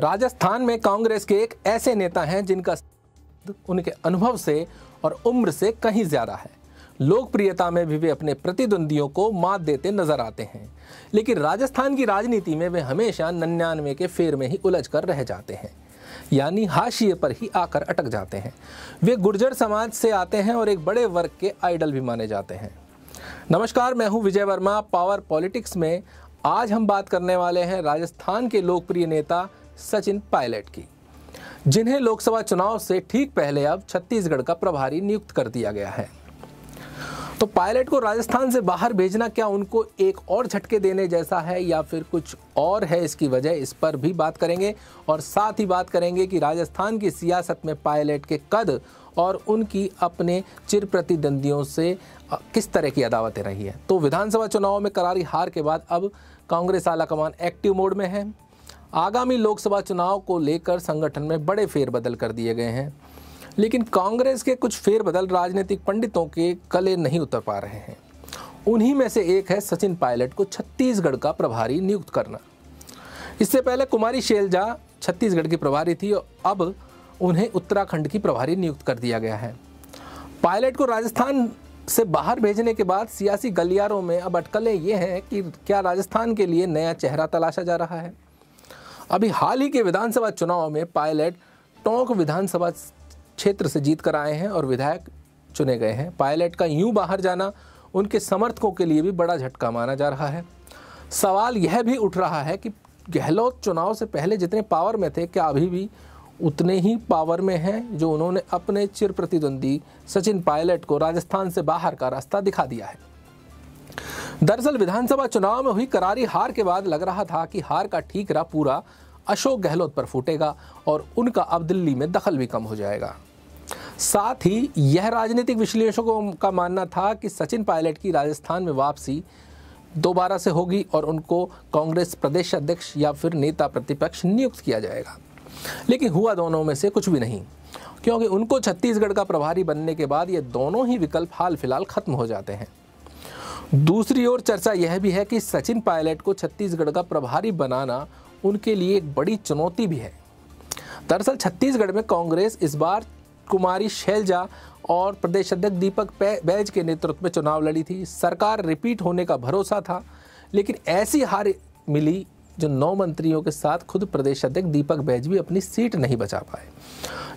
राजस्थान में कांग्रेस के एक ऐसे नेता हैं जिनका उनके अनुभव से और उम्र से कहीं ज़्यादा है लोकप्रियता में भी वे अपने प्रतिद्वंदियों को मात देते नजर आते हैं लेकिन राजस्थान की राजनीति में वे हमेशा नन्यानवे के फेर में ही उलझ कर रह जाते हैं यानी हाशिए पर ही आकर अटक जाते हैं वे गुर्जर समाज से आते हैं और एक बड़े वर्ग के आइडल भी माने जाते हैं नमस्कार मैं हूं विजय वर्मा पावर पॉलिटिक्स में आज हम बात करने वाले हैं राजस्थान के लोकप्रिय नेता सचिन पायलट की जिन्हें लोकसभा चुनाव से ठीक पहले अब छत्तीसगढ़ का प्रभारी नियुक्त कर दिया गया है तो पायलट को राजस्थान से बाहर भेजना क्या उनको एक और झटके देने जैसा है या फिर कुछ और है इसकी वजह इस पर भी बात करेंगे और साथ ही बात करेंगे कि राजस्थान की सियासत में पायलट के कद और उनकी अपने चिर प्रतिद्वंदियों से किस तरह की अदावतें रही है तो विधानसभा चुनाव में करारी हार के बाद अब कांग्रेस कमान एक्टिव मोड में है आगामी लोकसभा चुनाव को लेकर संगठन में बड़े फेरबदल कर दिए गए हैं लेकिन कांग्रेस के कुछ फेरबदल राजनीतिक पंडितों के कले नहीं उतर पा रहे हैं उन्हीं में से एक है सचिन पायलट को छत्तीसगढ़ का प्रभारी नियुक्त करना इससे पहले कुमारी शैलजा छत्तीसगढ़ की प्रभारी थी और अब उन्हें उत्तराखंड की प्रभारी नियुक्त कर दिया गया है पायलट को राजस्थान से बाहर भेजने के बाद सियासी गलियारों में अब अटकलें ये हैं कि क्या राजस्थान के लिए नया चेहरा तलाशा जा रहा है अभी हाल ही के विधानसभा चुनाव में पायलट टोंक विधानसभा क्षेत्र से जीत कर आए हैं और विधायक चुने गए हैं पायलट का यूं बाहर जाना उनके समर्थकों के लिए भी बड़ा झटका माना जा रहा है सवाल यह भी उठ रहा है कि गहलोत चुनाव से पहले जितने पावर में थे क्या अभी भी उतने ही पावर में हैं जो उन्होंने अपने चिर प्रतिद्वंदी सचिन पायलट को राजस्थान से बाहर का रास्ता दिखा दिया है दरअसल विधानसभा चुनाव में हुई करारी हार के बाद लग रहा था कि हार का ठीकरा पूरा अशोक गहलोत पर फूटेगा और उनका अब दिल्ली में दखल भी कम हो जाएगा साथ ही यह राजनीतिक विश्लेषकों का मानना था कि सचिन पायलट की राजस्थान में वापसी दोबारा से होगी और उनको कांग्रेस प्रदेश अध्यक्ष या फिर नेता प्रतिपक्ष नियुक्त किया जाएगा लेकिन हुआ दोनों में से कुछ भी नहीं क्योंकि उनको छत्तीसगढ़ का प्रभारी बनने के बाद ये दोनों ही विकल्प हाल फिलहाल खत्म हो जाते हैं दूसरी ओर चर्चा यह भी है कि सचिन पायलट को छत्तीसगढ़ का प्रभारी बनाना उनके लिए एक बड़ी चुनौती भी है दरअसल छत्तीसगढ़ में कांग्रेस इस बार कुमारी शैलजा और प्रदेश अध्यक्ष दीपक बैज के नेतृत्व में चुनाव लड़ी थी सरकार रिपीट होने का भरोसा था लेकिन ऐसी हार मिली जो नौ मंत्रियों के साथ खुद प्रदेश अध्यक्ष दीपक बैज भी अपनी सीट नहीं बचा पाए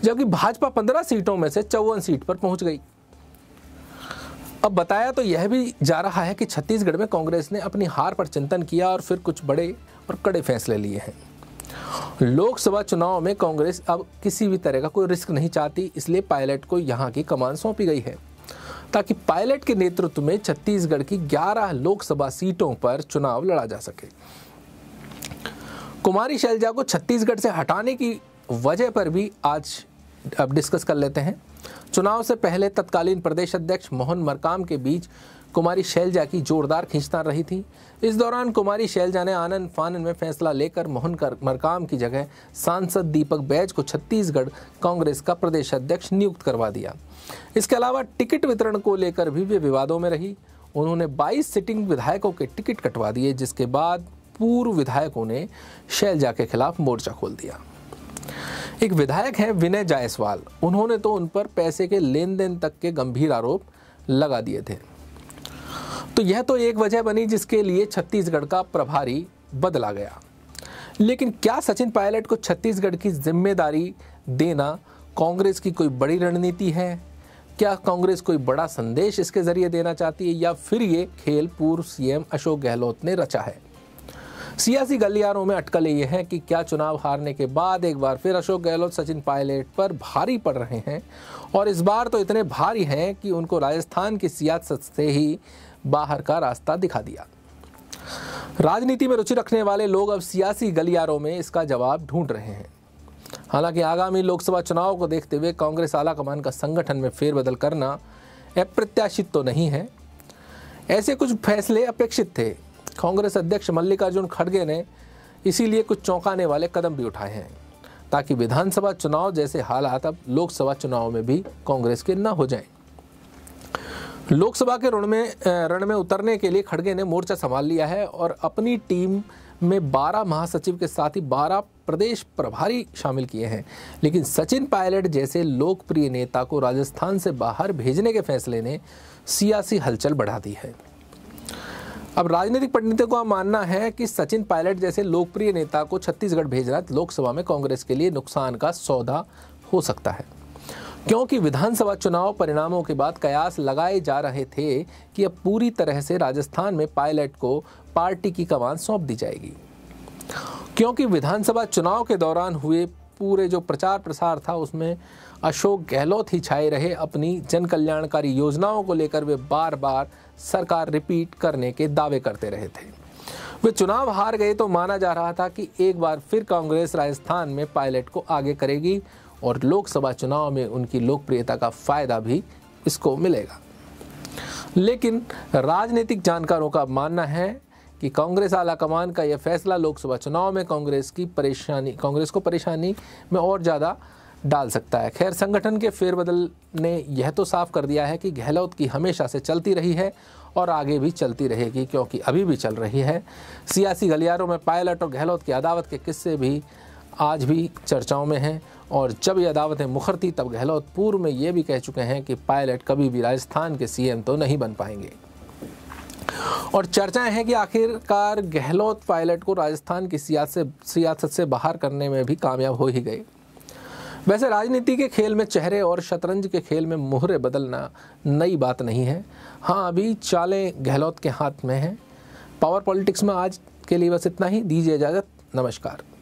जबकि भाजपा पंद्रह सीटों में से चौवन सीट पर पहुंच गई अब बताया तो यह भी जा रहा है कि छत्तीसगढ़ में कांग्रेस ने अपनी हार पर चिंतन किया और फिर कुछ बड़े और कड़े फैसले लिए हैं लोकसभा चुनाव में कांग्रेस अब किसी भी तरह का कोई रिस्क नहीं चाहती इसलिए पायलट को यहाँ की कमान सौंपी गई है ताकि पायलट के नेतृत्व में छत्तीसगढ़ की 11 लोकसभा सीटों पर चुनाव लड़ा जा सके कुमारी शैलजा को छत्तीसगढ़ से हटाने की वजह पर भी आज अब डिस्कस कर लेते हैं चुनाव से पहले तत्कालीन प्रदेश अध्यक्ष मोहन मरकाम के बीच कुमारी शैलजा की जोरदार खींचतान रही थी इस दौरान कुमारी शैलजा ने आनंद फानन में फैसला लेकर मोहन कर मरकाम की जगह सांसद दीपक बैज को छत्तीसगढ़ कांग्रेस का प्रदेश अध्यक्ष नियुक्त करवा दिया इसके अलावा टिकट वितरण को लेकर भी वे विवादों में रही उन्होंने 22 सिटिंग विधायकों के टिकट कटवा दिए जिसके बाद पूर्व विधायकों ने शैलजा के खिलाफ मोर्चा खोल दिया एक विधायक हैं विनय जायसवाल उन्होंने तो उन पर पैसे के लेन देन तक के गंभीर आरोप लगा दिए थे तो यह तो एक वजह बनी जिसके लिए छत्तीसगढ़ का प्रभारी बदला गया लेकिन क्या सचिन पायलट को छत्तीसगढ़ की जिम्मेदारी देना कांग्रेस की कोई बड़ी रणनीति है क्या कांग्रेस कोई बड़ा संदेश इसके जरिए देना चाहती है या फिर ये खेल पूर्व सीएम अशोक गहलोत ने रचा है सियासी गलियारों में अटकलें ये हैं कि क्या चुनाव हारने के बाद एक बार फिर अशोक गहलोत सचिन पायलट पर भारी पड़ रहे हैं और इस बार तो इतने भारी हैं कि उनको राजस्थान की सियासत से ही बाहर का रास्ता दिखा दिया राजनीति में रुचि रखने वाले लोग अब सियासी गलियारों में इसका जवाब ढूंढ रहे हैं हालांकि आगामी लोकसभा चुनाव को देखते हुए कांग्रेस आला कमान का संगठन में फेरबदल करना अप्रत्याशित तो नहीं है ऐसे कुछ फैसले अपेक्षित थे कांग्रेस अध्यक्ष मल्लिकार्जुन खड़गे ने इसीलिए कुछ चौंकाने वाले कदम भी उठाए हैं ताकि विधानसभा चुनाव जैसे हालात अब लोकसभा चुनाव में भी कांग्रेस के न हो जाएं। लोकसभा के रण में रण में उतरने के लिए खड़गे ने मोर्चा संभाल लिया है और अपनी टीम में 12 महासचिव के साथ ही 12 प्रदेश प्रभारी शामिल किए हैं लेकिन सचिन पायलट जैसे लोकप्रिय नेता को राजस्थान से बाहर भेजने के फैसले ने सियासी हलचल बढ़ा दी है अब राजनीतिक पंडितों का मानना है कि सचिन पायलट जैसे लोकप्रिय नेता को छत्तीसगढ़ भेजना लोकसभा में कांग्रेस के लिए नुकसान का सौदा हो सकता है क्योंकि विधानसभा चुनाव परिणामों के बाद कयास लगाए जा रहे थे कि अब पूरी तरह से राजस्थान में पायलट को पार्टी की कमान सौंप दी जाएगी क्योंकि विधानसभा चुनाव के दौरान हुए पूरे जो प्रचार प्रसार था उसमें अशोक गहलोत ही छाए रहे अपनी जन कल्याणकारी योजनाओं को लेकर वे बार बार सरकार रिपीट करने के दावे करते रहे थे वे चुनाव हार गए तो माना जा रहा था कि एक बार फिर कांग्रेस राजस्थान में पायलट को आगे करेगी और लोकसभा चुनाव में उनकी लोकप्रियता का फायदा भी इसको मिलेगा लेकिन राजनीतिक जानकारों का मानना है कि कांग्रेस आला कमान का यह फैसला लोकसभा चुनाव में कांग्रेस की परेशानी कांग्रेस को परेशानी में और ज़्यादा डाल सकता है खैर संगठन के फेरबदल ने यह तो साफ कर दिया है कि गहलोत की हमेशा से चलती रही है और आगे भी चलती रहेगी क्योंकि अभी भी चल रही है सियासी गलियारों में पायलट और गहलोत की अदावत के किस्से भी आज भी चर्चाओं में हैं और जब ये अदावतें मुखरती तब गहलोत पूर्व में ये भी कह चुके हैं कि पायलट कभी भी राजस्थान के सीएम तो नहीं बन पाएंगे और चर्चाएं हैं कि आखिरकार गहलोत पायलट को राजस्थान की सियासत सियासत से बाहर करने में भी कामयाब हो ही गए वैसे राजनीति के खेल में चेहरे और शतरंज के खेल में मोहरे बदलना नई बात नहीं है हाँ अभी चालें गहलोत के हाथ में हैं पावर पॉलिटिक्स में आज के लिए बस इतना ही दीजिए इजाज़त नमस्कार